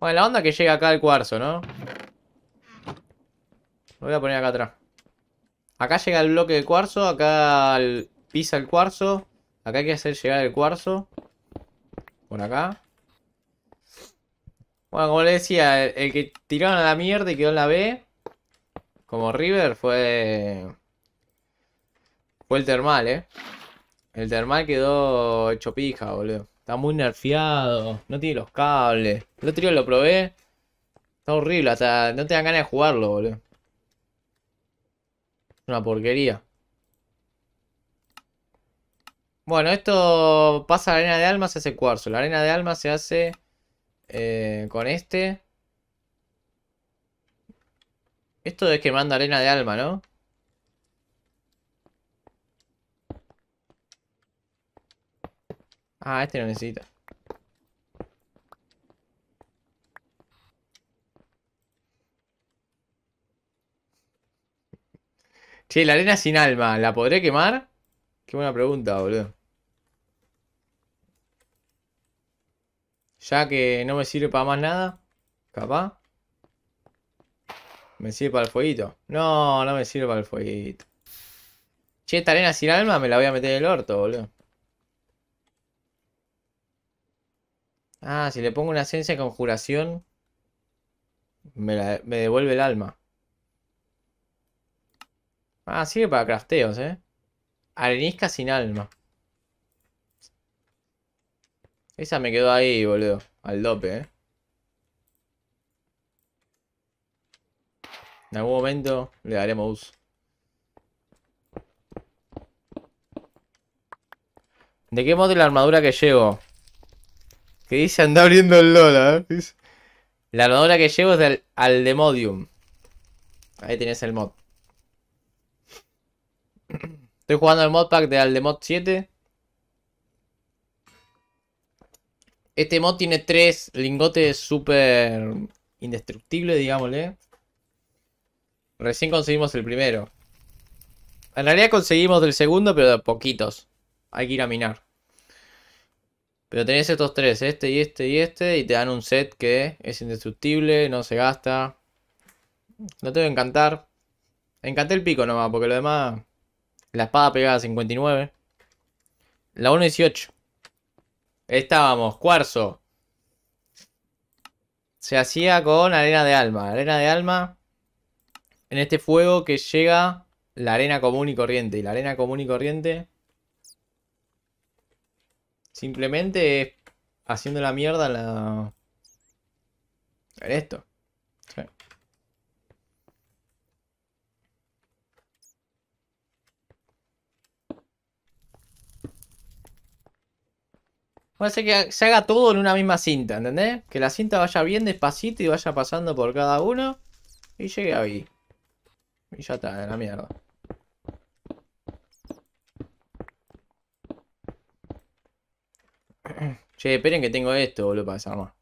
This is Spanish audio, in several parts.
Bueno, la onda que llega acá al cuarzo, ¿no? Lo voy a poner acá atrás. Acá llega el bloque de cuarzo, acá pisa el cuarzo. Acá hay que hacer llegar el cuarzo. Por acá. Bueno, como le decía, el, que tiraron a la mierda y quedó en la B, como River, fue. Fue el termal, eh. El termal quedó hecho pija, boludo. Está muy nerfeado. No tiene los cables. El otro día lo probé. Está horrible. sea, no te ganas de jugarlo, boludo. Es una porquería. Bueno, esto pasa a la arena de almas se hace cuarzo. La arena de alma se hace eh, con este. Esto es que arena de alma, ¿no? Ah, este no necesita. Che, la arena sin alma, ¿la podré quemar? Qué buena pregunta, boludo. Ya que no me sirve para más nada, capaz. Me sirve para el fueguito. No, no me sirve para el fueguito. Che, esta arena sin alma me la voy a meter en el orto, boludo. Ah, si le pongo una esencia de conjuración, me, devuelve el alma. Ah, sirve para crafteos, ¿eh? Arenisca sin alma. Esa me quedó ahí, boludo. Al dope, ¿eh? En algún momento le daremos uso. ¿De qué modo la armadura que llevo? Que dice anda abriendo el Lola. ¿eh? La armadura que llevo es del Aldemodium. Ahí tenés el mod. Estoy jugando el modpack de Aldemod 7. Este mod tiene tres lingotes súper indestructibles, digámosle. Recién conseguimos el primero. En realidad conseguimos el segundo, pero de poquitos. Hay que ir a minar. Pero tenés estos tres, este y este y este, y te dan un set que es indestructible, no se gasta. No te va a encantar. Encanté el pico nomás, porque lo demás... La espada pegada 59. La 1.18. Estábamos, cuarzo. Se hacía con arena de alma. Arena de alma en este fuego que llega la arena común y corriente. Y la arena común y corriente Simplemente haciendo la mierda la... Esto. Sí. que se haga todo en una misma cinta, ¿entendés? Que la cinta vaya bien despacito y vaya pasando por cada uno. Y llegue ahí. Y ya está, en la mierda. Che, esperen que tengo esto, boludo, para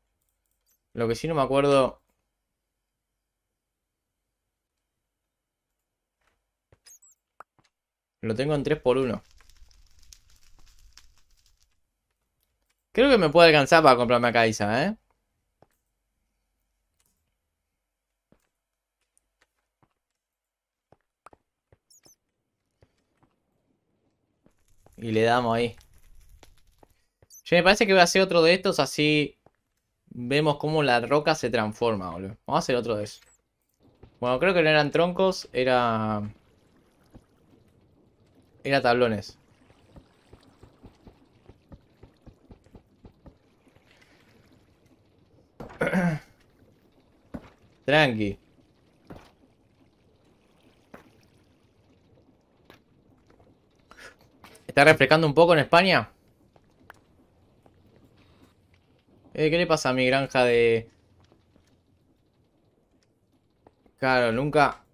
Lo que sí no me acuerdo... Lo tengo en 3x1. Creo que me puede alcanzar para comprarme a Kaisa, ¿eh? Y le damos ahí. Yo me parece que voy a hacer otro de estos así vemos cómo la roca se transforma, boludo. Vamos a hacer otro de esos. Bueno, creo que no eran troncos, era... Era tablones. Tranqui. ¿Está refrescando un poco en España? Eh, ¿Qué le pasa a mi granja de...? Claro, nunca...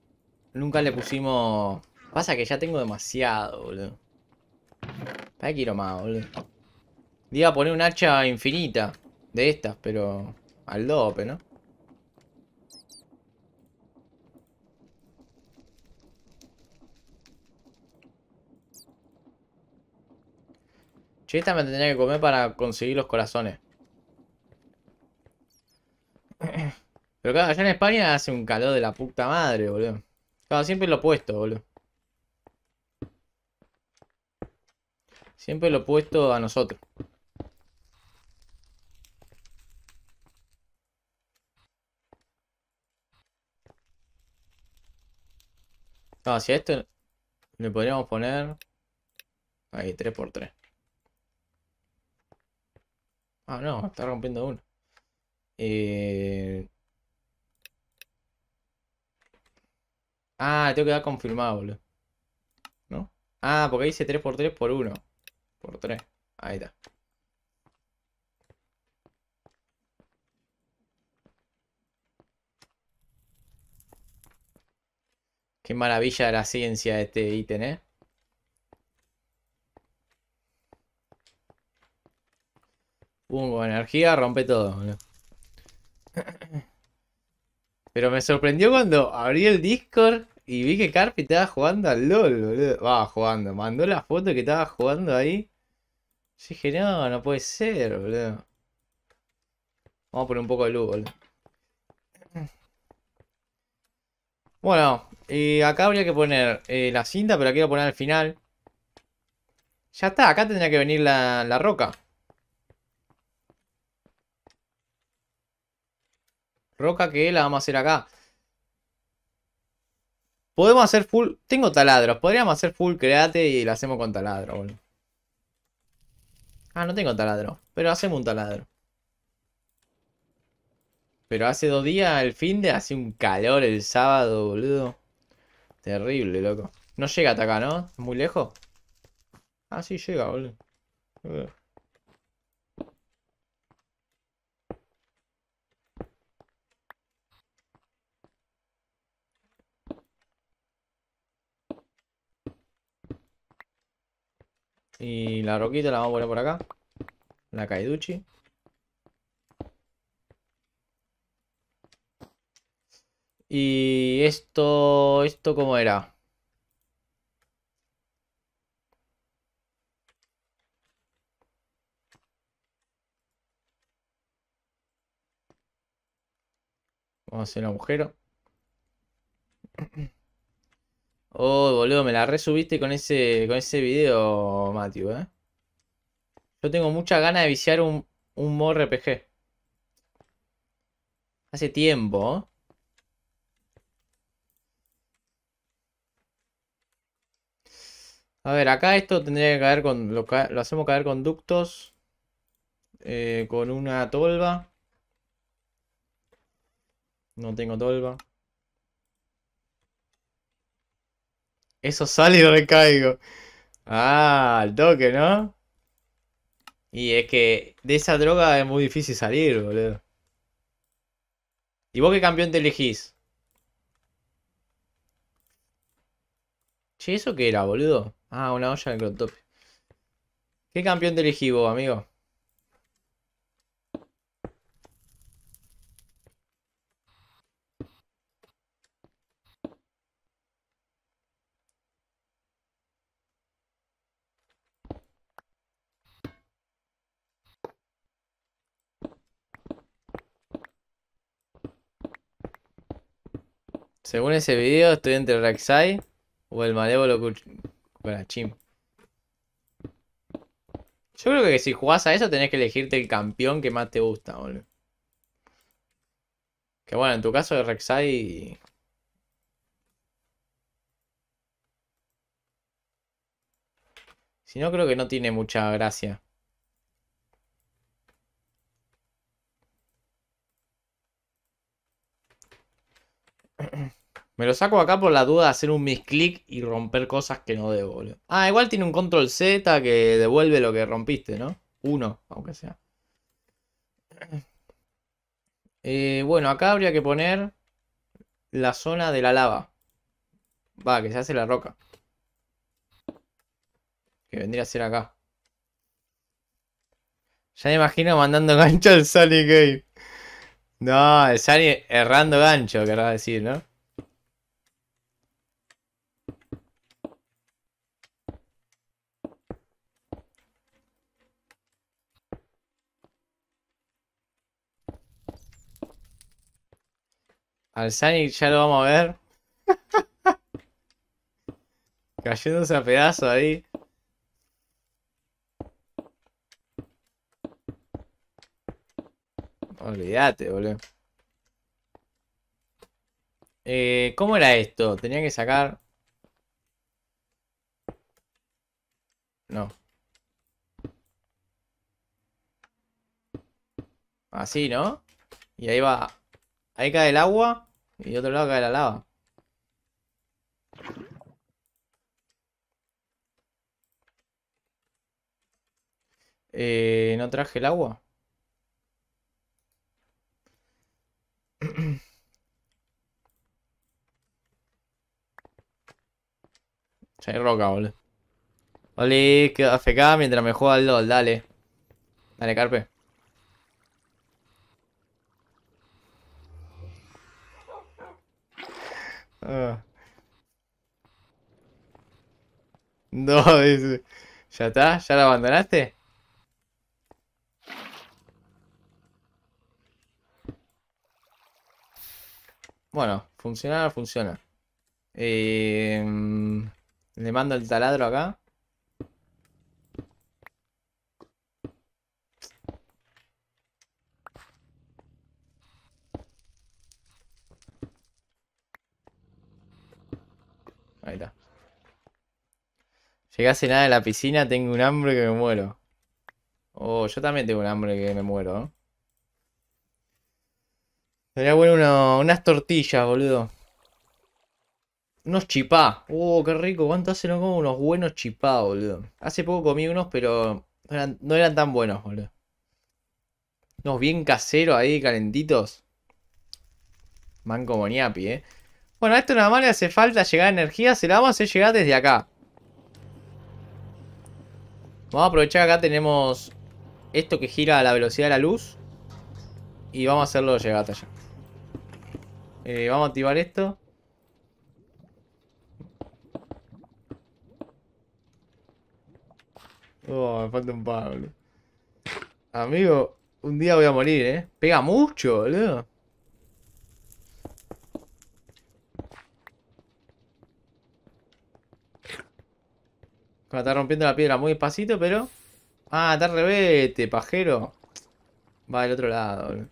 Nunca le pusimos... Pasa que ya tengo demasiado, boludo. ¿Para qué quiero más, boludo? a poner un hacha infinita. De estas, pero... Al dope, ¿no? Che, esta me tendría que comer para conseguir los corazones. Pero claro, allá en España hace un calor de la puta madre, boludo. siempre lo puesto boludo. Siempre lo puesto a nosotros. si a esto le podríamos poner... Ahí, 3x3. Ah, no, está rompiendo uno. Eh, ah, tengo que dar confirmado, boludo. ¿No? Ah, porque dice 3 x 3 por 1. Por 3. Ahí está. Qué maravilla de la ciencia este ítem, ¿eh? Pum, uh, energía rompe todo, boludo. Pero me sorprendió cuando abrí el Discord y vi que Carpi estaba jugando al LOL, boludo. Va, jugando. Mandó la foto que estaba jugando ahí. Yo dije, no, no puede ser, boludo. Vamos a poner un poco de luz, Bueno, y acá habría que poner eh, la cinta, pero la quiero poner al final. Ya está, acá tendría que venir la roca. Roca que la vamos a hacer acá. Podemos hacer full... Tengo taladros. Podríamos hacer full create y la hacemos con taladro, Ah, no tengo taladro. Pero hacemos un taladro. Pero hace dos días, el fin de hace un calor el sábado, boludo. Terrible, loco. No llega hasta acá, ¿no? ¿Muy lejos? Ah, sí llega, boludo. Y la roquita la vamos a poner por acá. La Kaiduchi. Y esto, esto cómo era. Vamos a hacer un agujero. Oh, boludo, me la resubiste con ese, ese video, Matthew, ¿eh? Yo tengo mucha ganas de viciar un, un RPG. Hace tiempo, ¿eh? A ver, acá esto tendría que caer con... Lo, hacemos caer con ductos. Eh, con una tolva. No tengo tolva. Eso sale y recaigo. Ah, al toque, ¿no? Y es que de esa droga es muy difícil salir, boludo. ¿Y vos qué campeón te elegís? Che, ¿eso qué era, boludo? Ah, una olla de crontope. ¿Qué campeón te elegís vos, amigo? Según ese video, estoy entre Rek'Sai o el malévolo Chim Yo creo que si jugás a eso tenés que elegirte el campeón que más te gusta, boludo. Que bueno, en tu caso de Rek'Sai... Si no, creo que no tiene mucha gracia. Me lo saco acá por la duda de hacer un misclick y romper cosas que no debo, boludo. Ah, igual tiene un control Z que devuelve lo que rompiste, ¿no? Uno, aunque sea. Eh, bueno, acá habría que poner la zona de la lava. Va, que se hace la roca. Que vendría a ser acá. Ya me imagino mandando gancho al Sally Game. No, el Sunny errando gancho, querrá decir, ¿no? Al ya lo vamos a ver. Cayéndose a pedazos ahí. Olvídate, boludo. Eh, ¿Cómo era esto? Tenía que sacar... No. Así, ¿no? Y ahí va Ahí cae el agua y otro lado cae la lava. Eh, no traje el agua. Se hay roca, boludo. Oli, que AFK mientras me juega el LOL, dale. Dale, Carpe. Ah. No, dice. ¿Ya está? ¿Ya la abandonaste? Bueno, funciona, funciona. Eh, mm, le mando el taladro acá. Ahí está. Llegué nada en la piscina, tengo un hambre que me muero. Oh, yo también tengo un hambre que me muero, ¿eh? Sería bueno unas tortillas, boludo. Unos chipá. Oh, qué rico. ¿Cuánto hace no como unos buenos chipá, boludo? Hace poco comí unos, pero no eran, tan buenos, boludo. Unos bien caseros ahí, calentitos. como moniapi, eh. Bueno, a esto nada más le hace falta llegar energía. Se la vamos a hacer llegar desde acá. Vamos a aprovechar que acá tenemos esto que gira a la velocidad de la luz. Y vamos a hacerlo llegar hasta allá. Eh, vamos a activar esto. Oh, me falta un boludo. Amigo, un día voy a morir, ¿eh? Pega mucho, boludo. me está rompiendo la piedra muy despacito, pero... Ah, está revete pajero. Va del otro lado,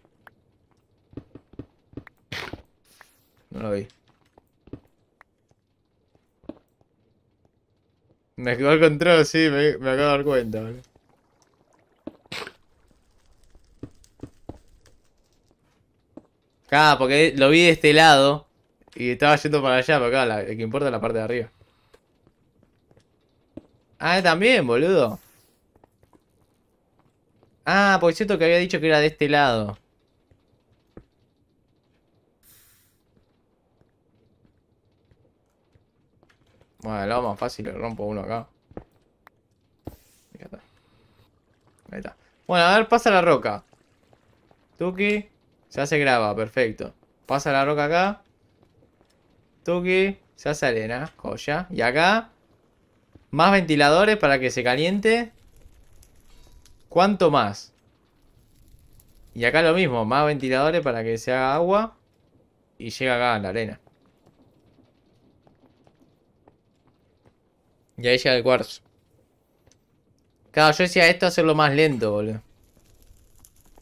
No lo vi. Me quedó el control, sí, me, acabo de dar cuenta, boludo. acá porque lo vi de este lado y estaba yendo para allá, pero acá que importa es la parte de arriba. Ah, también, boludo. Ah, por cierto que había dicho que era de este lado. Bueno, lo más fácil, le rompo uno acá. Bueno, a ver, pasa la roca. Tuki. Se hace grava, perfecto. Pasa la roca acá. Tuki. Se hace arena, joya. Y acá más ventiladores para que se caliente. ¿Cuánto más? Y acá lo mismo, más ventiladores para que se haga agua y llega acá a la arena. Y ahí llega el cuarzo. Claro, yo decía esto hacerlo más lento, boludo.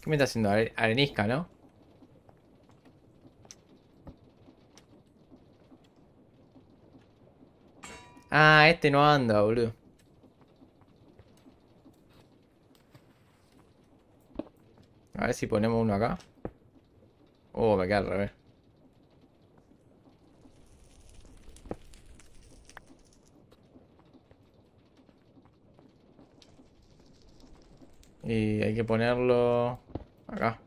¿Qué me está haciendo? Arenisca, ¿no? Ah, este no anda, boludo. A ver si ponemos uno acá. Oh, me queda al revés. Y hay que ponerlo acá.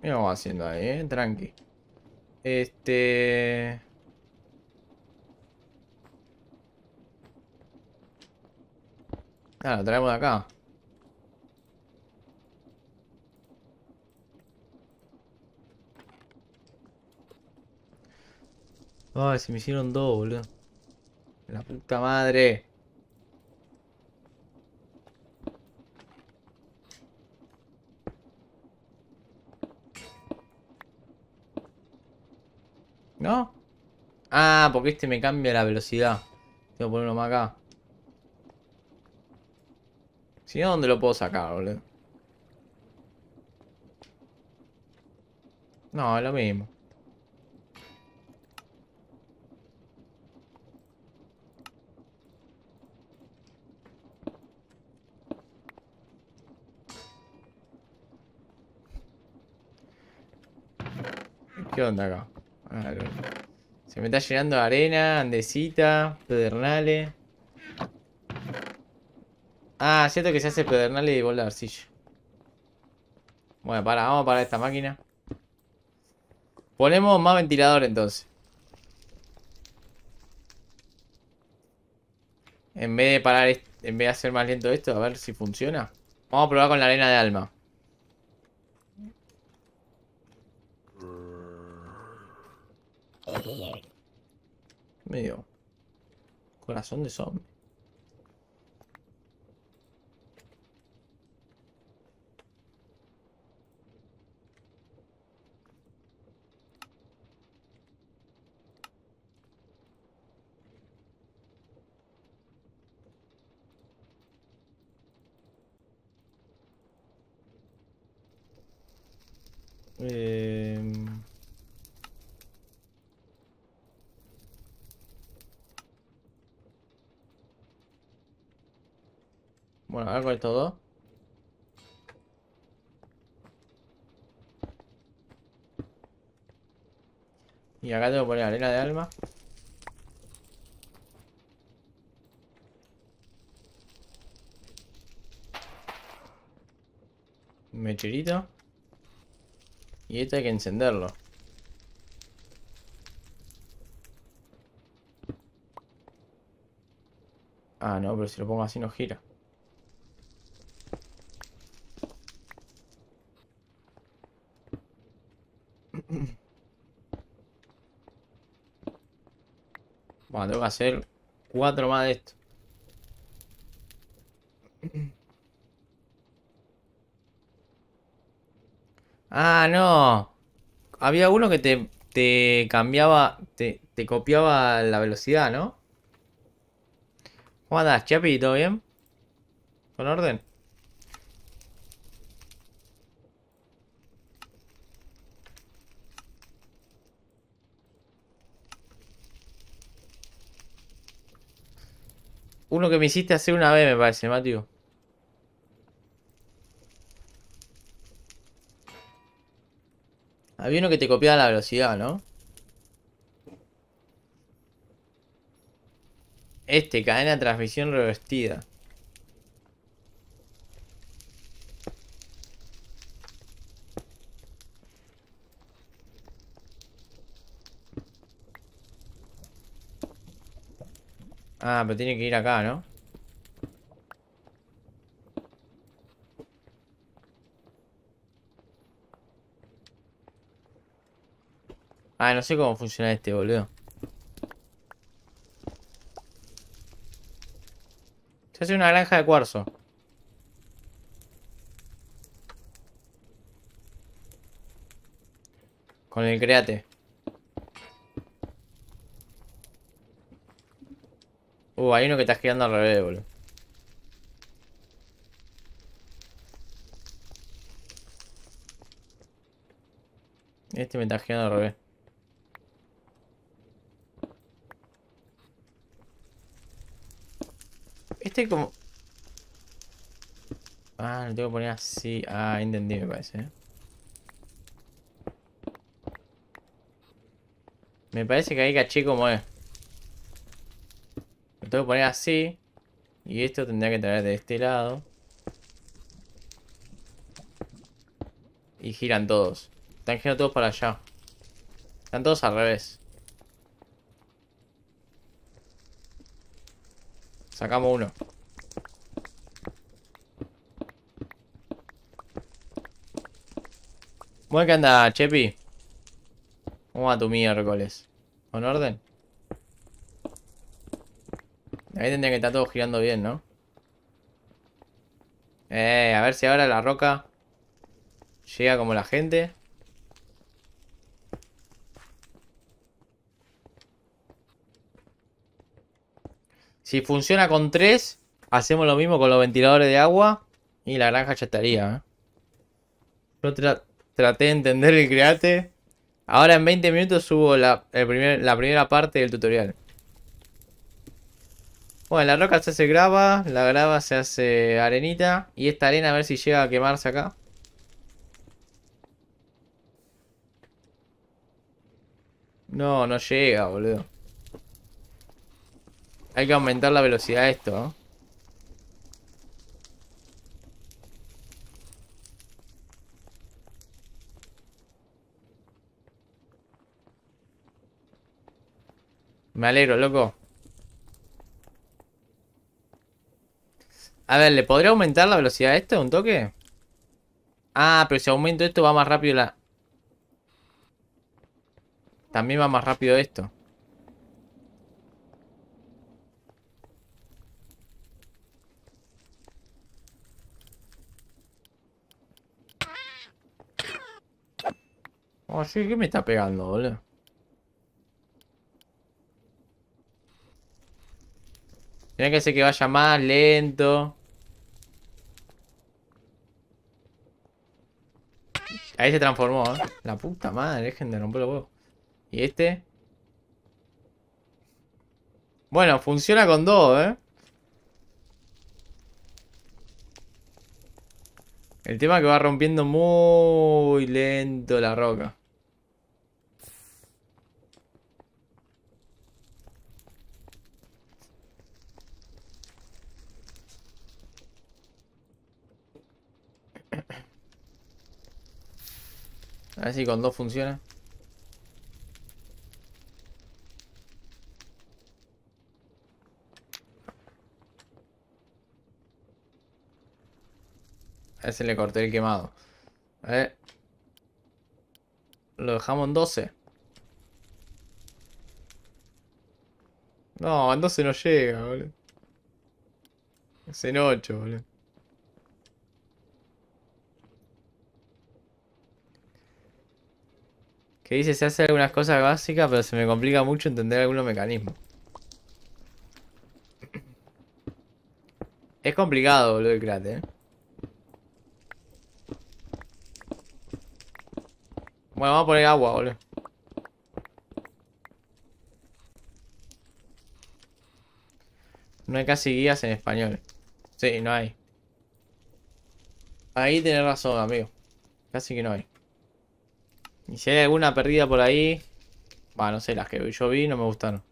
Mira lo vamos haciendo ahí, ¿eh? Tranqui. Este... Ah, lo traemos de acá. Ay, se me hicieron dos, boludo. La puta madre. ¿No? Ah, porque este me cambia la velocidad. Tengo que ponerlo más acá. Si no, ¿dónde lo puedo sacar, No, es lo mismo. ¿Qué onda acá? Ah, se me está llenando de arena, andesita, pedernales. Ah, cierto que se hace pedernales y bola de arcilla. Bueno, para, vamos a parar esta máquina. Ponemos más ventilador entonces. En vez de parar, en vez de hacer más lento esto, a ver si funciona. Vamos a probar con la arena de alma. Medio. Corazón de zombie. Eh, y todo. Y acá tengo que poner arena de alma. mechirito Y este hay que encenderlo. Ah, no, pero si lo pongo así no gira. Bueno, tengo que hacer cuatro más de esto. Ah, no. Había uno que te, cambiaba, te, copiaba la velocidad, ¿no? ¿Cómo andás, Chapi? ¿Todo bien? ¿Con orden? Uno que me hiciste hacer una vez, me parece, Mateo. Había uno que te copiaba la velocidad, ¿no? Este, cadena de transmisión revestida. Ah, pero tiene que ir acá, ¿no? Ah, no sé cómo funciona este, boludo. Se hace una granja de cuarzo. Con el create. Uh, hay uno que está girando al revés, boludo. Este me está girando al revés. Este como... Ah, lo tengo que poner así. Ah, entendí, me parece. Eh. Me parece que ahí caché como es. Lo tengo que poner así. Y esto tendría que traer de este lado. Y giran todos. Están girando todos para allá. Están todos al revés. Sacamos uno. Bueno, que anda, Chepi? Vamos a tu miércoles. ¿Con orden? Ahí tendría que estar todo girando bien, ¿no? Eh, a ver si ahora la roca llega como la gente. Si funciona con tres hacemos lo mismo con los ventiladores de agua y la granja ya estaría. ¿eh? Yo traté de entender el create. Ahora en 20 minutos subo la primera parte del tutorial. Bueno, la roca se hace grava, la grava se hace arenita. Y esta arena a ver si llega a quemarse acá. No, no llega, boludo. Hay que aumentar la velocidad de esto, Me alegro, loco. A ver, ¿le podría aumentar la velocidad a esto un toque? Ah, pero si aumento esto va más rápido la... También va más rápido esto. Oh, sí, ¿qué me está pegando, boludo? Tiene que ser que vaya más lento. Ahí se transformó, ¿eh? La puta madre, gente. de los ¿Y este? Bueno, funciona con dos, ¿eh? El tema es que va rompiendo muy lento la roca. A ver si con dos funciona. A ver le corté el quemado. A ver. Lo dejamos en 12. No, en 12 no llega, boludo. Es en 8, boludo. Que dice, se hace algunas cosas básicas, pero se me complica mucho entender algunos mecanismos. Es complicado, boludo, el cráter. ¿eh? Bueno, vamos a poner agua, boludo. No hay casi guías en español. Sí, no hay. Ahí tenés razón, amigo. Casi que no hay. Y si hay alguna perdida por ahí... Va, no sé, las que yo vi no me gustaron.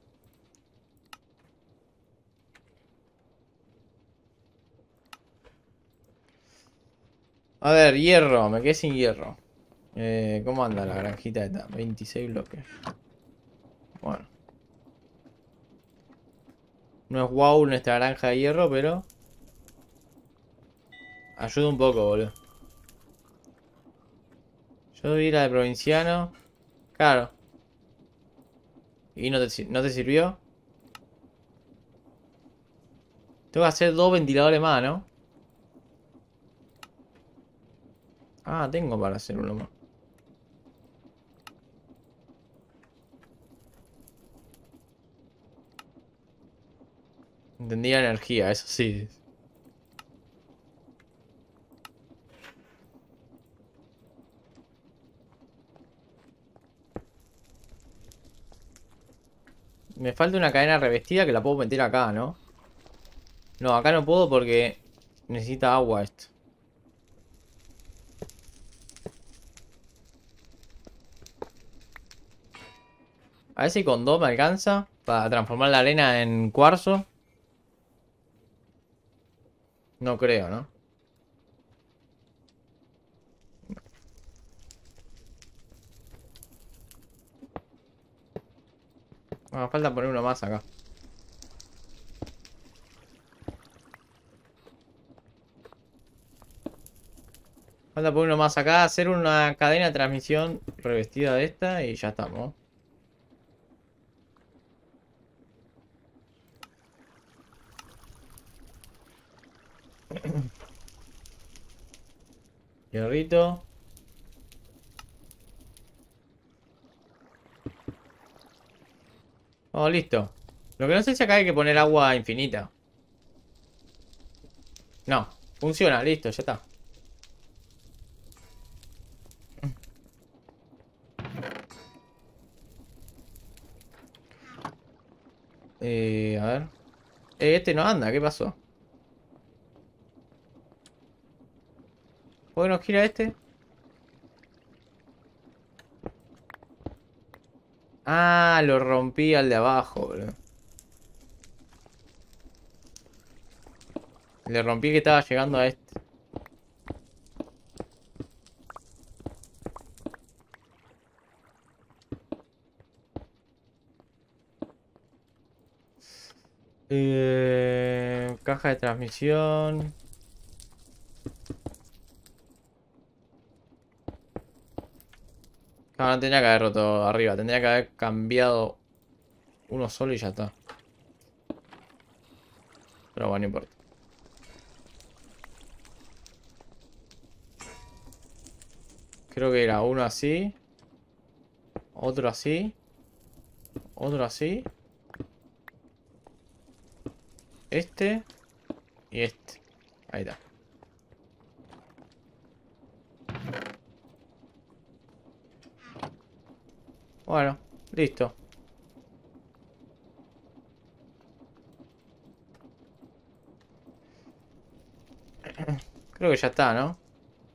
A ver, hierro. Me quedé sin hierro. Eh, ¿Cómo anda la granjita esta? 26 bloques. Bueno. No es wow nuestra granja de hierro, pero... Ayuda un poco, boludo. Yo ir la de provinciano. Claro. ¿Y no te, no te sirvió? Tengo que hacer dos ventiladores más, ¿no? Ah, tengo para hacer uno más. Entendía energía, eso sí. Me falta una cadena revestida que la puedo meter acá, ¿no? No, acá no puedo porque necesita agua esto. A ver si con dos me alcanza para transformar la arena en cuarzo. No creo, ¿no? falta poner uno más acá. Falta poner uno más acá, hacer una cadena de transmisión revestida de esta y ya estamos. Hierrito. Oh, listo. Lo que no sé es si acá hay que poner agua infinita. No, funciona, listo, ya está. Eh, a ver. Eh, este no anda, ¿qué pasó? ¿Por qué no gira este? Ah, lo rompí al de abajo, Le rompí que estaba llegando a este. Eh, caja de transmisión. tenía que haber roto arriba. Tendría que haber cambiado uno solo y ya está. Pero bueno, no importa. Creo que era uno así. Otro así. Otro así. Este. Y este. Ahí está. Bueno, listo. Creo que ya está, ¿no?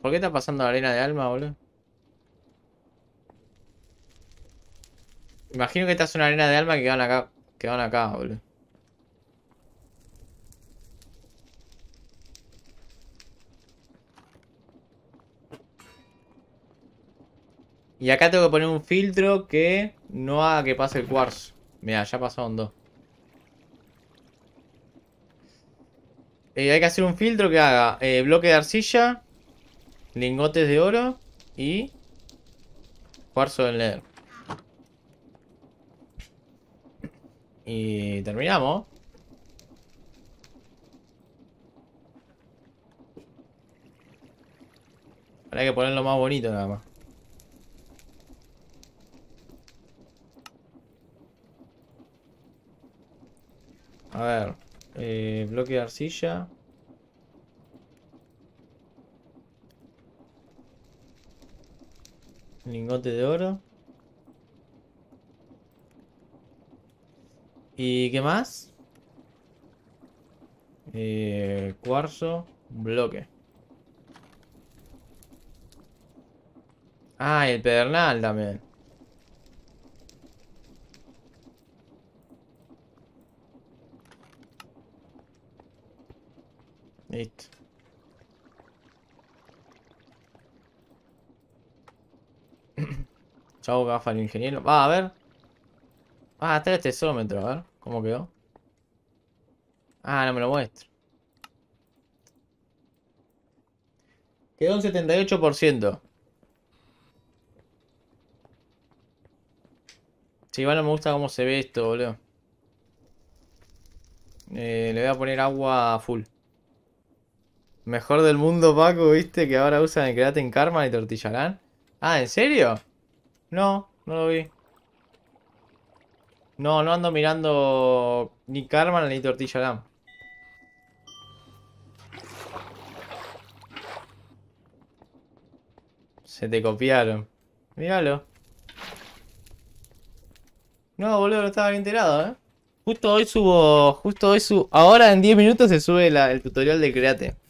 ¿Por qué está pasando la arena de alma, boludo? Imagino que estás es una arena de alma que van acá, que van acá, boludo. Y acá tengo que poner un filtro que no haga que pase el cuarzo. Mira, ya pasaron dos. Eh, hay que hacer un filtro que haga eh, bloque de arcilla, lingotes de oro y cuarzo de leer Y terminamos. Ahora hay que ponerlo más bonito nada más. A ver. Eh, bloque de arcilla. Lingote de oro. ¿Y qué más? Eh, cuarzo. Bloque. Ah, el pedernal también. Listo. Chau, gafa el ingeniero. Va, a ver. Ah, ah, el tesómetros, a ver. ¿Cómo quedó? Ah, no me lo muestro. Quedó un 78%. Sí, bueno, me gusta cómo se ve esto, boludo. Eh, le voy a poner agua full. Mejor del mundo, Paco, ¿viste? Que ahora usan el Create en Karma y Tortillarán. Ah, ¿en serio? No, no lo vi. No, no ando mirando ni Karma ni Tortillarán. Se te copiaron. Míralo. No, boludo, no estaba bien enterado, ¿eh? Justo hoy subo... Justo hoy subo... Ahora en 10 minutos se sube el tutorial de Create.